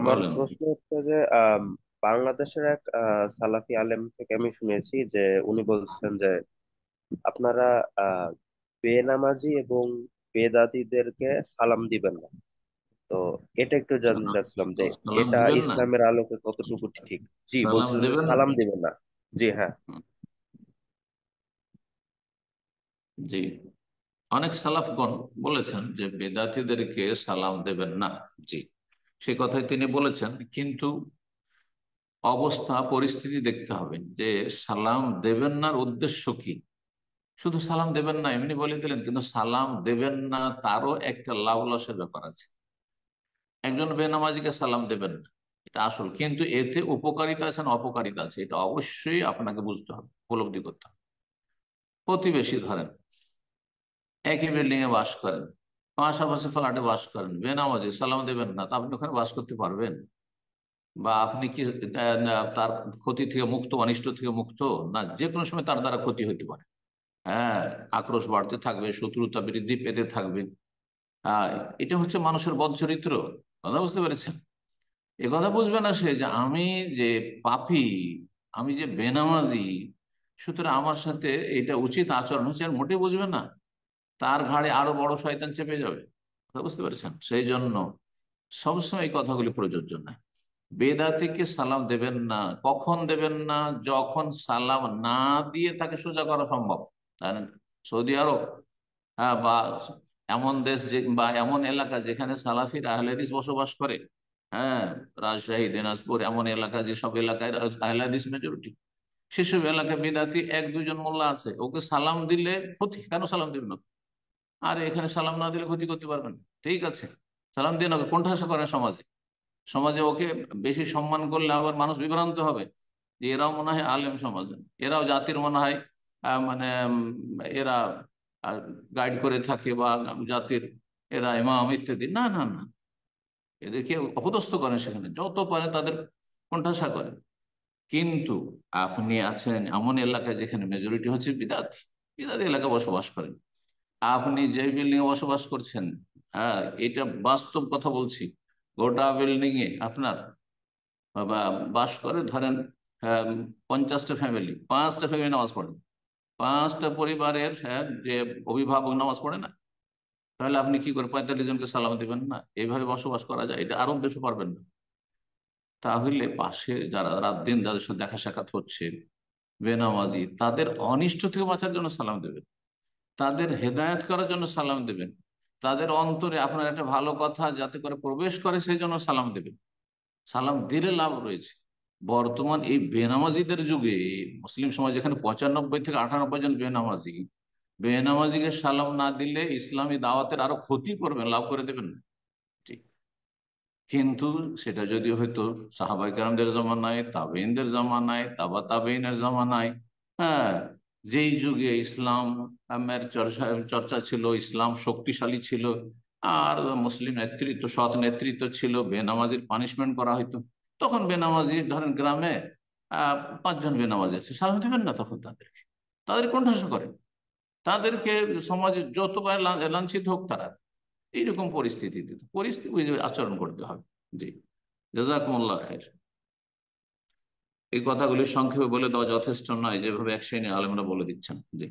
আমার প্রশ্ন হচ্ছে যে বাংলাদেশের এক সালাফি আলেম থেকে আমি শুনেছি যে উনি বলছেন যে আপনারা আহ বেনামাজি এবং বেদাতিদেরকে সালাম দিবেন না তো এটা একটু জানতে চাচ্ছিলাম যে সালাম এটা দিবেন না? ইসলামের আলোকে কতটুকু ঠিক জি সালাম বলছিলেন যে দিবেন না? সালাম দিবেন না জি হ্যাঁ জি অনেক সালাফগণ বলেছেন যে বেদাতিদেরকে সালাম দেবেন না জি সে কথাই তিনি বলেছেন কিন্তু অবস্থা পরিস্থিতি দেখতে হবে যে সালাম দেবেন না উদ্দেশ্য কি শুধু সালাম দেবেন না এমনি বলে দিলেন কিন্তু সালাম দেবেন না তারও একটা লাভ লসের ব্যাপার আছে একজন বেনামাজিকে সালাম দেবেন না এটা আসল কিন্তু এতে উপকারিতা আছে না অপকারিতা আছে এটা অবশ্যই আপনাকে বুঝতে হবে উপলব্ধি করতে হবে প্রতিবেশী ধরেন একই বিল্ডিং এ বাস করেন পাশাপাশি ফ্ল্যাটে বাস করেন বেনামাজি সালাম দেবেন না তা আপনি ওখানে বাস করতে পারবেন বা আপনি কি তার ক্ষতি থেকে মুক্ত অনিষ্ট থেকে মুক্ত না যে কোনো সময় তার দ্বারা ক্ষতি হতে পারে হ্যাঁ আক্রোশ বাড়তে থাকবে শত্রুতা বৃদ্ধি পেতে থাকবে এটা হচ্ছে মানুষের বদ চরিত্র কথা বুঝতে পেরেছেন এ কথা বুঝবে না সে যে আমি যে পাপি আমি যে বেনামাজি সুতরাং আমার সাথে এটা উচিত আচরণ হচ্ছে আর মোটেই বুঝবে না তার ঘাড়ে আরো বড় শয়তান চেপে যাবে বুঝতে পারছেন সেই জন্য সবসময় এই কথাগুলি প্রযোজ্য না থেকে সালাম দেবেন না কখন দেবেন না যখন সালাম না দিয়ে তাকে সোজা করা সম্ভব জানেন সৌদি আরব হ্যাঁ বা এমন দেশ যে বা এমন এলাকা যেখানে সালাফির আহলাদিস বসবাস করে হ্যাঁ রাজশাহী দিনাজপুর এমন এলাকা যেসব এলাকায় আহলাদিস মেজরিটি সেসব এলাকায় বেদাতি এক দুজন মোল্লা আছে ওকে সালাম দিলে ক্ষতি কেন সালাম দিবেন না আর এখানে সালাম না দিলে ক্ষতি করতে পারবেন ঠিক আছে সালাম দিয়ে না কণ্ঠাসা করেন সমাজে সমাজে ওকে বেশি সম্মান করলে আবার মানুষ বিভ্রান্ত হবে যে এরাও মনে হয় আলেম সমাজ এরাও জাতির মনে হয় মানে এরা গাইড করে থাকে বা জাতির এরা ইমাম ইত্যাদি না না না এদেরকে অপদস্থ করেন সেখানে যত পারে তাদের কণ্ঠাসা করেন কিন্তু আপনি আছেন এমন এলাকায় যেখানে মেজরিটি হচ্ছে বিদাত বিদাত এলাকা বসবাস করেন আপনি যে বিল্ডিং এ বসবাস করছেন হ্যাঁ এটা বাস্তব কথা বলছি গোটা বিল্ডিং এ আপনার বাস করে ধরেন হ্যাঁ, পঞ্চাশটা ফ্যামিলি পাঁচটা ফ্যামিলি নামাজ পড়ে পাঁচটা পরিবারের হ্যাঁ, যে অভিভাবক নামাজ পড়ে না তাহলে আপনি কি করে পঁয়তাল্লিশ জনকে সালাম দিবেন না এইভাবে বসবাস করা যায় এটা আরো বেশি পারবেন না তাহলে পাশে যারা রাত দিন যাদের সাথে দেখা সাক্ষাৎ হচ্ছে বেনামাজি তাদের অনিষ্ট থেকে বাঁচার জন্য সালাম দেবেন তাদের হেদায়ত করার জন্য সালাম দেবেন তাদের অন্তরে আপনার একটা ভালো কথা যাতে করে প্রবেশ করে সেই জন্য সালাম দেবেন সালাম দিলে লাভ রয়েছে বর্তমান এই বেনামাজিদের যুগে মুসলিম সমাজ এখানে পঁচানব্বই থেকে আটানব্বই জন বেনামাজি বেনামাজিকে সালাম না দিলে ইসলামী দাওয়াতের আরো ক্ষতি করবেন লাভ করে দেবেন না কিন্তু সেটা যদি হয়তো সাহাবাই কারামদের নাই তাবেইনদের নাই তাবা তাবেইনের নাই হ্যাঁ যেই যুগে ইসলাম চর্চা চর্চা ছিল ইসলাম শক্তিশালী ছিল আর মুসলিম নেতৃত্ব সৎ নেতৃত্ব ছিল বেনামাজির পানিশমেন্ট করা হইতো তখন বেনামাজি ধরেন গ্রামে পাঁচজন বেনামাজি আছে সাজা দেবেন না তখন তাদেরকে তাদের কণ্ঠাস করেন তাদেরকে সমাজে যতবার লাঞ্ছিত হোক তারা এইরকম পরিস্থিতিতে পরিস্থিতি আচরণ করতে হবে জি জাজাকুমুল্লাহ খের এই কথাগুলি সংক্ষেপে বলে দেওয়া যথেষ্ট নয় যেভাবে এক শ্রেণীর আলমরা বলে দিচ্ছেন জি